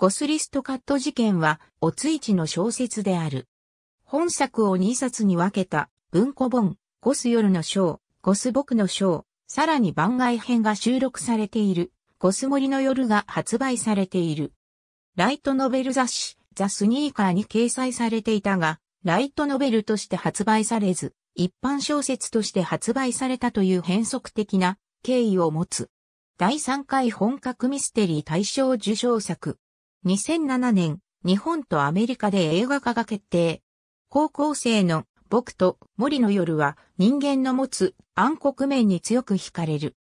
ゴスリストカット事件は、おついちの小説である。本作を2冊に分けた文庫本、ゴス夜の章、ゴス僕の章、さらに番外編が収録されている、ゴス森の夜が発売されている。ライトノベル雑誌、ザ・スニーカーに掲載されていたが、ライトノベルとして発売されず、一般小説として発売されたという変則的な経緯を持つ。第3回本格ミステリー大賞受賞作。2007年、日本とアメリカで映画化が決定。高校生の僕と森の夜は人間の持つ暗黒面に強く惹かれる。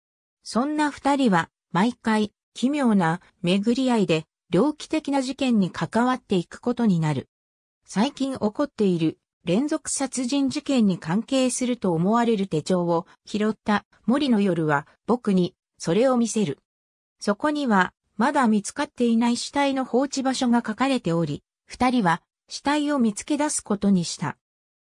そんな二人は毎回奇妙な巡り合いで猟奇的な事件に関わっていくことになる。最近起こっている連続殺人事件に関係すると思われる手帳を拾った森の夜は僕にそれを見せる。そこにはまだ見つかっていない死体の放置場所が書かれており、二人は死体を見つけ出すことにした。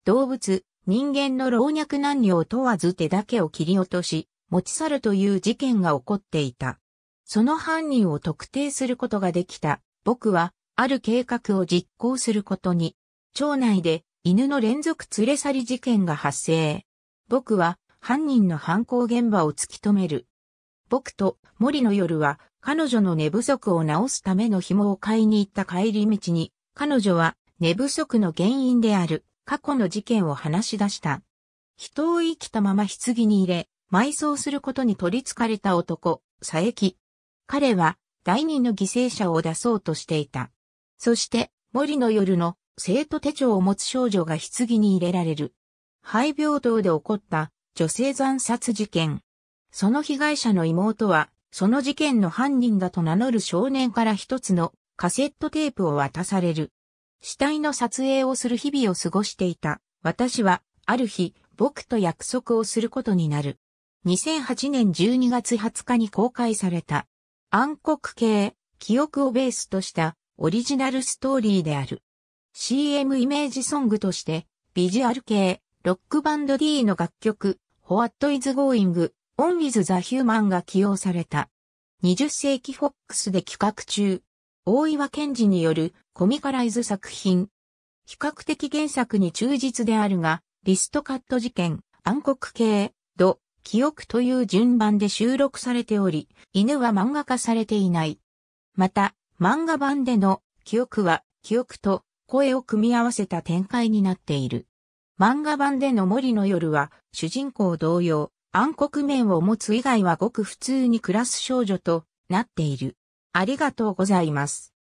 動物、人間の老若男女を問わず手だけを切り落とし、持ち去るという事件が起こっていた。その犯人を特定することができた。僕は、ある計画を実行することに。町内で犬の連続連れ去り事件が発生。僕は犯人の犯行現場を突き止める。僕と森の夜は彼女の寝不足を治すための紐を買いに行った帰り道に、彼女は寝不足の原因である過去の事件を話し出した。人を生きたまま棺に入れ、埋葬することに取り憑かれた男、佐伯。彼は第二の犠牲者を出そうとしていた。そして森の夜の生徒手帳を持つ少女が棺に入れられる。肺病棟で起こった女性残殺事件。その被害者の妹は、その事件の犯人だと名乗る少年から一つのカセットテープを渡される。死体の撮影をする日々を過ごしていた。私は、ある日、僕と約束をすることになる。2008年12月20日に公開された、暗黒系、記憶をベースとしたオリジナルストーリーである。CM イメージソングとして、ビジュアル系、ロックバンド D の楽曲、What is Going オン・ウィズ・ザ・ヒューマンが起用された。20世紀フォックスで企画中、大岩賢治によるコミカライズ作品。比較的原作に忠実であるが、リストカット事件、暗黒系、ド、記憶という順番で収録されており、犬は漫画化されていない。また、漫画版での記憶は、記憶と声を組み合わせた展開になっている。漫画版での森の夜は、主人公同様、暗黒面を持つ以外はごく普通に暮らす少女となっている。ありがとうございます。